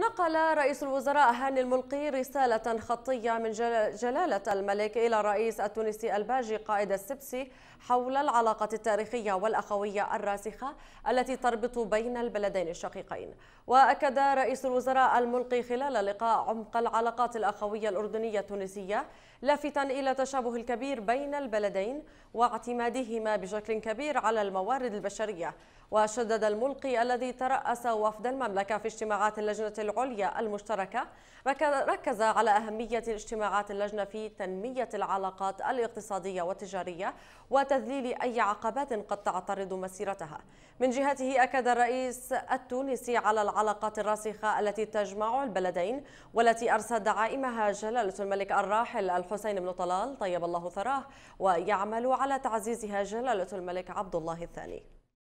نقل رئيس الوزراء هاني الملقي رسالة خطية من جلالة الملك إلى الرئيس التونسي الباجي قائد السبسي حول العلاقة التاريخية والأخوية الراسخة التي تربط بين البلدين الشقيقين وأكد رئيس الوزراء الملقي خلال لقاء عمق العلاقات الأخوية الأردنية التونسية لافتا إلى تشابه الكبير بين البلدين واعتمادهما بشكل كبير على الموارد البشرية وشدد الملقي الذي ترأس وفد المملكة في اجتماعات اللجنة العليا المشتركة ركز على أهمية اجتماعات اللجنة في تنمية العلاقات الاقتصادية والتجارية وتذليل أي عقبات قد تعترض مسيرتها من جهته أكد الرئيس التونسي على العلاقات الراسخة التي تجمع البلدين والتي أرسى دعائمها جلالة الملك الراحل الحسين بن طلال طيب الله ثراه ويعمل على تعزيزها جلالة الملك عبد الله الثاني